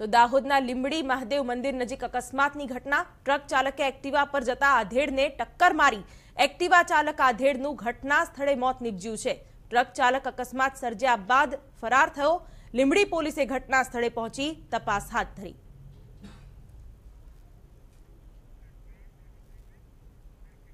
તો દાહોદના લીંબડી મહાદેવ મંદિર નજીક અકસ્માતની ઘટના ટ્રક ચાલકે એક્ટિવા પર જતા આધેડને ટક્કર મારી એક્ટિવા ચાલક આધેડનું ઘટના સ્થળે મોત નીપજ્યું છે ટ્રક ચાલક અકસ્માત સર્જ્યા બાદ ફરાર થયો લીંબડી પોલીસે ઘટના સ્થળે પહોંચી તપાસ હાથ ધરી